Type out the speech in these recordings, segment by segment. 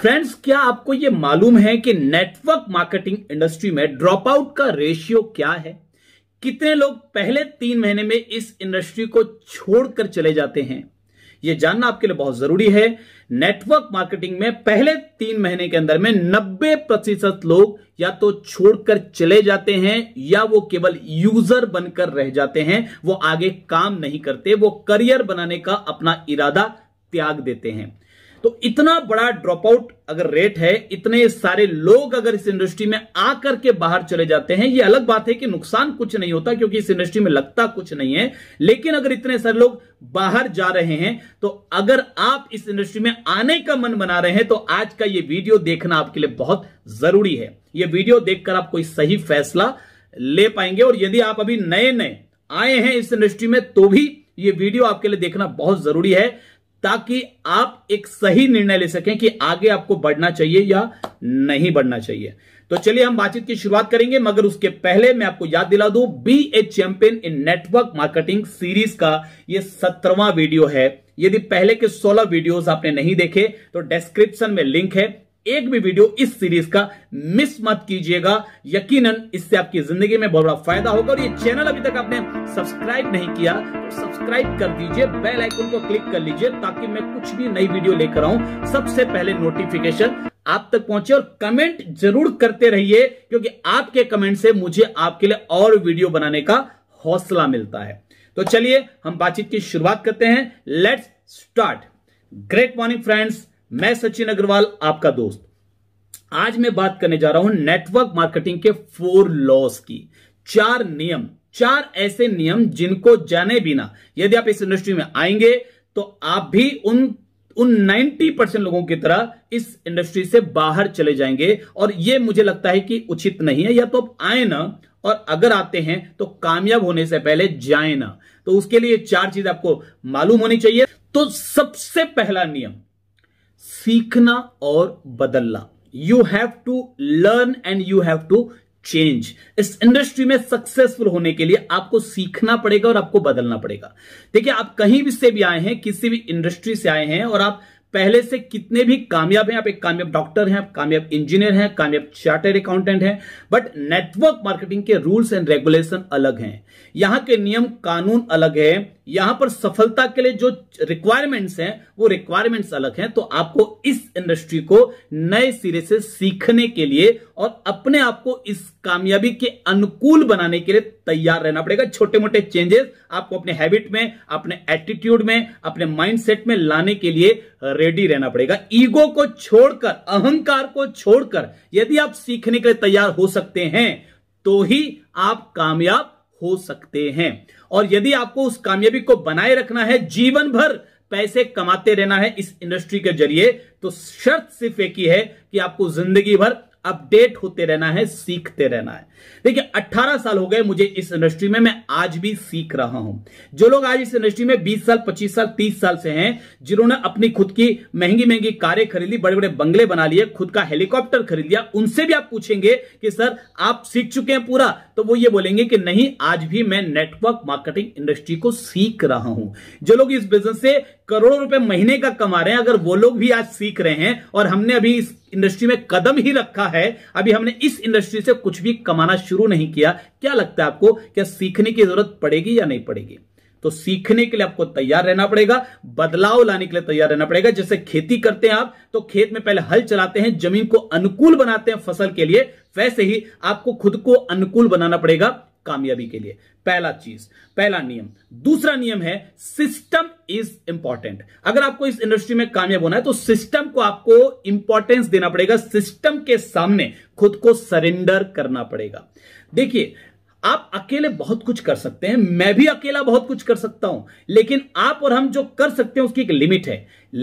friends क्या आपको यह मालूम है कि नेटवर्क मार्केटिंग इंडस्ट्री में ड्रॉप आउट का रेशियो क्या है कितने लोग पहले तीन महीने में इस इंडस्ट्री को छोड़कर चले जाते हैं यह जानना आपके लिए बहुत जरूरी है नेटवर्क मार्केटिंग में पहले तीन महीने के अंदर में 90 प्रतिशत लोग या तो छोड़कर चले जाते हैं या वो केवल यूजर बनकर रह जाते हैं वो आगे काम नहीं करते वो करियर बनाने का अपना इरादा त्याग देते हैं तो इतना बड़ा ड्रॉप आउट अगर रेट है इतने सारे लोग अगर इस इंडस्ट्री में आकर के बाहर चले जाते हैं ये अलग बात है कि नुकसान कुछ नहीं होता क्योंकि इस इंडस्ट्री में लगता कुछ नहीं है लेकिन अगर इतने सारे लोग बाहर जा रहे हैं तो अगर आप इस इंडस्ट्री में आने का मन बना रहे हैं तो आज का ये वीडियो देखना आपके लिए बहुत जरूरी है ये वीडियो देखकर आप कोई सही फैसला ले पाएंगे और यदि आप अभी नए नए आए हैं इस इंडस्ट्री में तो भी ये वीडियो आपके लिए देखना बहुत जरूरी है ताकि आप एक सही निर्णय ले सकें कि आगे आपको बढ़ना चाहिए या नहीं बढ़ना चाहिए तो चलिए हम बातचीत की शुरुआत करेंगे मगर उसके पहले मैं आपको याद दिला दूं be a champion in network marketing series का यह सत्रवा वीडियो है यदि पहले के 16 वीडियोस आपने नहीं देखे तो डिस्क्रिप्शन में लिंक है एक भी वीडियो इस सीरीज का मिस मत कीजिएगा यकीनन इससे आपकी जिंदगी में बहुत बड़ा फायदा होगा और ये चैनल अभी तक आपने सब्सक्राइब नहीं किया तो सब्सक्राइब कर दीजिए बेल आइकन को क्लिक कर लीजिए ताकि मैं कुछ भी नई वीडियो लेकर आऊं सबसे पहले नोटिफिकेशन आप तक पहुंचे और कमेंट जरूर करते रहिए क्योंकि आपके कमेंट से मुझे आपके लिए और वीडियो बनाने का हौसला मिलता है तो चलिए हम बातचीत की शुरुआत करते हैं let's start great morning friends मैं सचिन अग्रवाल आपका दोस्त आज मैं बात करने जा रहा हूं नेटवर्क मार्केटिंग के फोर लॉस की चार नियम चार ऐसे नियम जिनको जाने बिना यदि आप इस इंडस्ट्री में आएंगे तो आप भी उन उन 90 परसेंट लोगों की तरह इस इंडस्ट्री से बाहर चले जाएंगे और यह मुझे लगता है कि उचित नहीं है या तो आप आए ना और अगर आते हैं तो कामयाब होने से पहले जाए ना तो उसके लिए चार चीज आपको मालूम होनी चाहिए तो सबसे पहला नियम सीखना और बदलना you have to learn and you have to change इस इंडस्ट्री में सक्सेसफुल होने के लिए आपको सीखना पड़ेगा और आपको बदलना पड़ेगा देखिए आप कहीं भी से भी आए हैं किसी भी इंडस्ट्री से आए हैं और आप पहले से कितने भी कामयाब हैं आप एक कामयाब डॉक्टर हैं आप कामयाब इंजीनियर हैं कामयाब चार्टर्ड अकाउंटेंट हैं बट नेटवर्क मार्केटिंग के रूल्स एंड रेगुलेशन अलग हैं यहां के नियम कानून अलग है यहां पर सफलता के लिए जो रिक्वायरमेंट्स हैं वो रिक्वायरमेंट्स अलग हैं तो आपको इस इंडस्ट्री को नए सिरे से सीखने के लिए और अपने आप को इस कामयाबी के अनुकूल बनाने के लिए तैयार रहना पड़ेगा छोटे मोटे चेंजेस आपको अपने हैबिट में अपने एटीट्यूड में अपने माइंडसेट में लाने के लिए रेडी रहना पड़ेगा ईगो को छोड़कर अहंकार को छोड़कर यदि आप सीखने के लिए तैयार हो सकते हैं तो ही आप कामयाब हो सकते हैं और यदि आपको उस कामयाबी को बनाए रखना है जीवन भर पैसे कमाते रहना है इस इंडस्ट्री के जरिए तो शर्त सिर्फ एक ही है कि आपको जिंदगी भर अपडेट होते रहना है सीखते रहना है देखिए 18 साल हो गए मुझे इस इंडस्ट्री में मैं आज भी सीख रहा हूं जो लोग आज इस इंडस्ट्री में 20 साल 25 साल 30 साल से हैं जिन्होंने अपनी खुद की महंगी महंगी कारें खरीदी बड़े बड़े बंगले बना लिए खुद का हेलीकॉप्टर खरीद लिया उनसे भी आप पूछेंगे कि सर आप सीख चुके हैं पूरा तो वो ये बोलेंगे कि नहीं आज भी मैं नेटवर्क मार्केटिंग इंडस्ट्री को सीख रहा हूं जो लोग इस बिजनेस से करोड़ों रुपए महीने का कमा रहे हैं अगर वो लोग भी आज सीख रहे हैं और हमने अभी इस इंडस्ट्री में कदम ही रखा है अभी हमने इस इंडस्ट्री से कुछ भी कमाना शुरू नहीं किया क्या लगता है आपको क्या सीखने की जरूरत पड़ेगी या नहीं पड़ेगी तो सीखने के लिए आपको तैयार रहना पड़ेगा बदलाव लाने के लिए तैयार रहना पड़ेगा जैसे खेती करते हैं आप तो खेत में पहले हल चलाते हैं जमीन को अनुकूल बनाते हैं फसल के लिए वैसे ही आपको खुद को अनुकूल बनाना पड़ेगा कामयाबी के लिए पहला चीज पहला नियम दूसरा नियम है सिस्टम इज इंपॉर्टेंट अगर आपको इस इंडस्ट्री में कामयाब होना है तो सिस्टम को आपको इंपॉर्टेंस देना पड़ेगा सिस्टम के सामने खुद को सरेंडर करना पड़ेगा देखिए आप अकेले बहुत कुछ कर सकते हैं मैं भी अकेला बहुत कुछ कर सकता हूं लेकिन आप और हम जो कर सकते हैं उसकी एक लिमिट है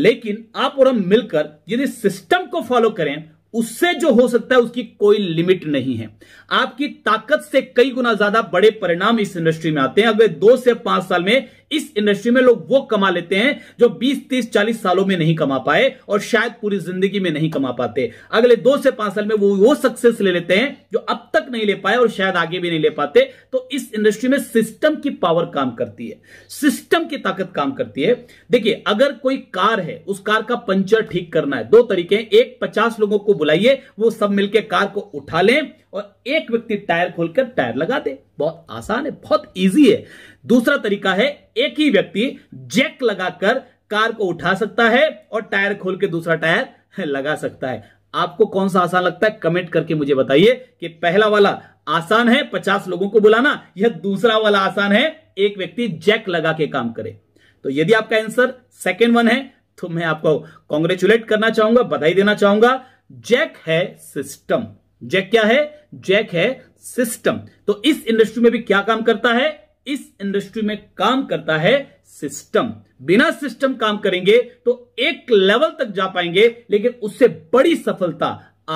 लेकिन आप और हम मिलकर यदि सिस्टम को फॉलो करें उससे जो हो सकता है उसकी कोई लिमिट नहीं है आपकी ताकत से कई गुना ज्यादा बड़े परिणाम इस इंडस्ट्री में आते हैं अगले दो से पांच साल में इस इंडस्ट्री में लोग वो कमा लेते हैं जो 20, 30, 40 सालों में नहीं कमा पाए और शायद पूरी जिंदगी में नहीं कमा पाते अगले दो से पांच साल में वो वो सक्सेस ले लेते हैं जो अब तक नहीं ले पाए और शायद आगे भी नहीं ले पाते तो इस इंडस्ट्री में सिस्टम की पावर काम करती है सिस्टम की ताकत काम करती है देखिए अगर कोई कार है उस कार का पंचर ठीक करना है दो तरीके हैं एक पचास लोगों को बुलाइए वो सब मिलकर कार को उठा लें और एक व्यक्ति टायर खोलकर टायर लगा दे बहुत आसान है बहुत इजी है दूसरा तरीका है एक ही व्यक्ति जैक लगाकर कार को उठा सकता है और टायर खोल के दूसरा टायर लगा सकता है आपको कौन सा आसान लगता है कमेंट करके मुझे बताइए कि पहला वाला आसान है पचास लोगों को बुलाना यह दूसरा वाला आसान है एक व्यक्ति जैक लगा के काम करे तो यदि आपका आंसर सेकेंड वन है तो मैं आपको कॉन्ग्रेचुलेट करना चाहूंगा बधाई देना चाहूंगा जैक है सिस्टम जैक क्या है जैक है सिस्टम तो इस इंडस्ट्री में भी क्या काम करता है इस इंडस्ट्री में काम करता है सिस्टम बिना सिस्टम काम करेंगे तो एक लेवल तक जा पाएंगे लेकिन उससे बड़ी सफलता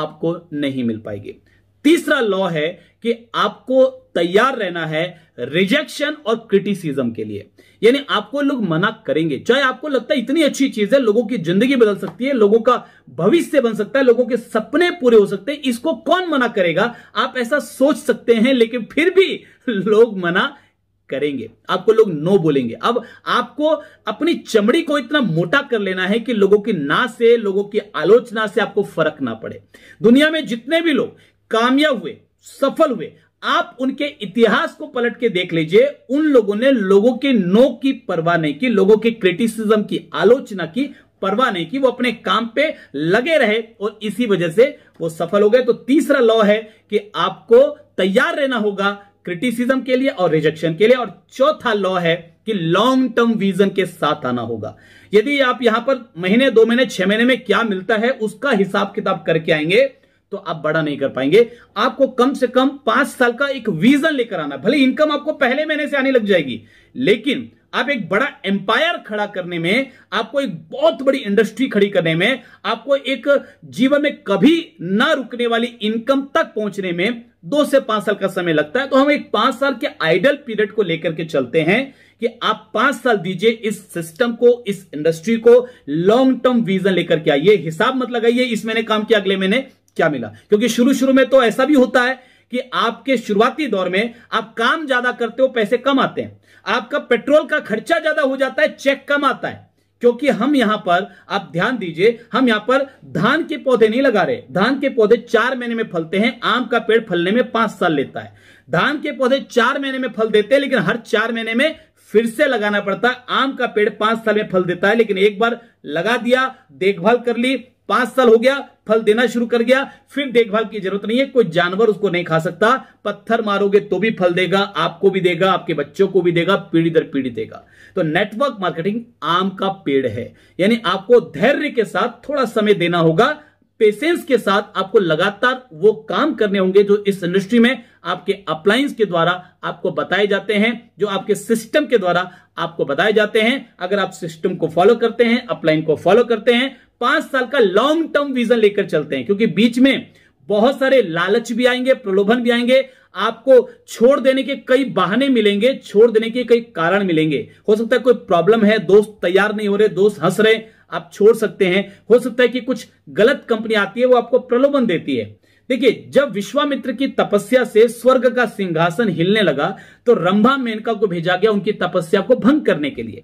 आपको नहीं मिल पाएगी तीसरा लॉ है कि आपको तैयार रहना है रिजेक्शन और क्रिटिसिज्म के लिए यानी आपको लोग मना करेंगे चाहे आपको लगता है इतनी अच्छी चीज है लोगों की जिंदगी बदल सकती है लोगों का भविष्य बन सकता है लोगों के सपने पूरे हो सकते हैं इसको कौन मना करेगा आप ऐसा सोच सकते हैं लेकिन फिर भी लोग मना करेंगे आपको लोग नो बोलेंगे अब आपको अपनी चमड़ी को इतना मोटा कर लेना है कि लोगों की ना से लोगों की आलोचना से आपको फर्क ना पड़े दुनिया में जितने भी लोग कामयाब हुए सफल हुए आप उनके इतिहास को पलट के देख लीजिए उन लोगों ने लोगों के नो की परवाह नहीं की लोगों के क्रिटिसिज्म की आलोचना की परवाह नहीं की वो अपने काम पे लगे रहे और इसी वजह से वो सफल हो गए तो तीसरा लॉ है कि आपको तैयार रहना होगा क्रिटिसिज्म के लिए और रिजेक्शन के लिए और चौथा लॉ है कि लॉन्ग टर्म विजन के साथ आना होगा यदि आप यहां पर महीने दो महीने छह महीने में क्या मिलता है उसका हिसाब किताब करके आएंगे तो आप बड़ा नहीं कर पाएंगे आपको कम से कम पांच साल का एक विजन लेकर आना भले इनकम आपको पहले महीने से आने लग जाएगी लेकिन आप एक बड़ा एम्पायर खड़ा करने में आपको एक बहुत बड़ी इंडस्ट्री खड़ी करने में आपको एक जीवन में कभी ना रुकने वाली इनकम तक पहुंचने में दो से पांच साल का समय लगता है तो हम एक पांच साल के आइडल पीरियड को लेकर के चलते हैं कि आप पांच साल दीजिए इस सिस्टम को इस इंडस्ट्री को लॉन्ग टर्म विजन लेकर के आइए हिसाब मत लगाइए इस महीने काम किया अगले महीने क्या मिला क्योंकि शुरू शुरू में तो ऐसा भी होता है कि आपके शुरुआती दौर में आप काम ज्यादा करते हो पैसे कम आते हैं आपका पेट्रोल का खर्चा ज्यादा हो जाता है चेक कम आता है क्योंकि हम यहां पर आप ध्यान दीजिए हम यहां पर धान के पौधे नहीं लगा रहे धान के पौधे चार महीने में फलते हैं आम का पेड़ फलने में पांच साल लेता है धान के पौधे चार महीने में फल देते हैं लेकिन हर चार महीने में फिर से लगाना पड़ता है आम का पेड़ पांच साल में फल देता है लेकिन एक बार लगा दिया देखभाल कर ली पांच साल हो गया फल देना शुरू कर गया फिर देखभाल की जरूरत नहीं है कोई जानवर उसको नहीं खा सकता पत्थर मारोगे तो भी फल देगा आपको भी देगा आपके बच्चों को भी देगा पीढ़ी दर पीढ़ी देगा तो नेटवर्क मार्केटिंग आम का पेड़ है यानी आपको धैर्य के साथ थोड़ा समय देना होगा पेशेंस के साथ आपको लगातार वो काम करने होंगे जो इस इंडस्ट्री में आपके अप्लायंस के द्वारा आपको बताए जाते हैं जो आपके सिस्टम के द्वारा आपको बताए जाते हैं अगर आप सिस्टम को फॉलो करते हैं अपलाइन को फॉलो करते हैं पांच साल का लॉन्ग टर्म विजन लेकर चलते हैं क्योंकि बीच में बहुत सारे लालच भी आएंगे प्रलोभन भी आएंगे आपको छोड़ देने के कई बहाने मिलेंगे छोड़ देने के कई कारण मिलेंगे हो सकता है कोई प्रॉब्लम है दोस्त तैयार नहीं हो रहे दोस्त हंस रहे आप छोड़ सकते हैं हो सकता है कि कुछ गलत कंपनी आती है वो आपको प्रलोभन देती है देखिए जब विश्वामित्र की तपस्या से स्वर्ग का सिंहासन हिलने लगा तो रंभा मेनका को भेजा गया उनकी तपस्या को भंग करने के लिए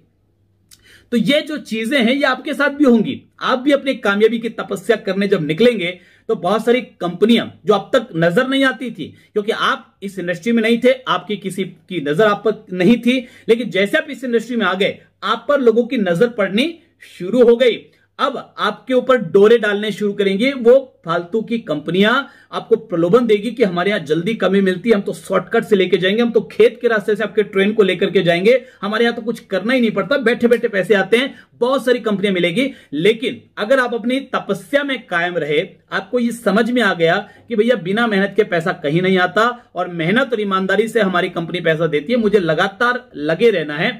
तो ये जो चीजें हैं ये आपके साथ भी होंगी आप भी अपनी कामयाबी की तपस्या करने जब निकलेंगे तो बहुत सारी कंपनियां जो अब तक नजर नहीं आती थी क्योंकि आप इस इंडस्ट्री में नहीं थे आपकी किसी की नजर आप पर नहीं थी लेकिन जैसे आप इस इंडस्ट्री में आ गए आप पर लोगों की नजर पड़नी शुरू हो गई अब आपके ऊपर डोरे डालने शुरू करेंगे वो फालतू की कंपनियां आपको प्रलोभन देगी कि हमारे यहां जल्दी कमी मिलती है हम तो शॉर्टकट से लेके जाएंगे हम तो खेत के रास्ते से आपके ट्रेन को लेकर के जाएंगे हमारे यहां तो कुछ करना ही नहीं पड़ता बैठे बैठे पैसे आते हैं बहुत सारी कंपनियां मिलेगी लेकिन अगर आप अपनी तपस्या में कायम रहे आपको ये समझ में आ गया कि भैया बिना मेहनत के पैसा कहीं नहीं आता और मेहनत और ईमानदारी से हमारी कंपनी पैसा देती है मुझे लगातार लगे रहना है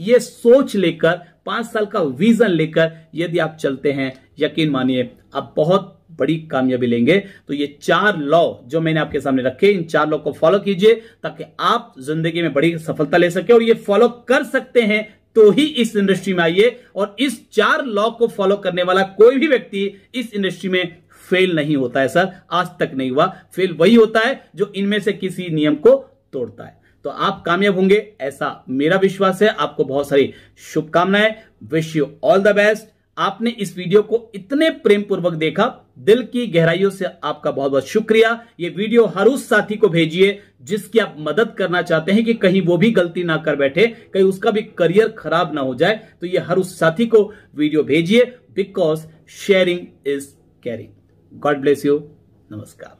ये सोच लेकर पांच साल का विजन लेकर यदि आप चलते हैं यकीन मानिए आप बहुत बड़ी कामयाबी लेंगे तो ये चार लॉ जो मैंने आपके सामने रखे इन चार लॉ को फॉलो कीजिए ताकि आप जिंदगी में बड़ी सफलता ले सके और ये फॉलो कर सकते हैं तो ही इस इंडस्ट्री में आइए और इस चार लॉ को फॉलो करने वाला कोई भी व्यक्ति इस इंडस्ट्री में फेल नहीं होता है सर आज तक नहीं हुआ फेल वही होता है जो इनमें से किसी नियम को तोड़ता है तो आप कामयाब होंगे ऐसा मेरा विश्वास है आपको बहुत सारी शुभकामनाएं wish you all the best आपने इस वीडियो को इतने प्रेम पूर्वक देखा दिल की गहराइयों से आपका बहुत बहुत शुक्रिया ये वीडियो हर उस साथी को भेजिए जिसकी आप मदद करना चाहते हैं कि कहीं वो भी गलती ना कर बैठे कहीं उसका भी करियर खराब ना हो जाए तो ये हर उस साथी को वीडियो भेजिए because sharing is caring God bless you नमस्कार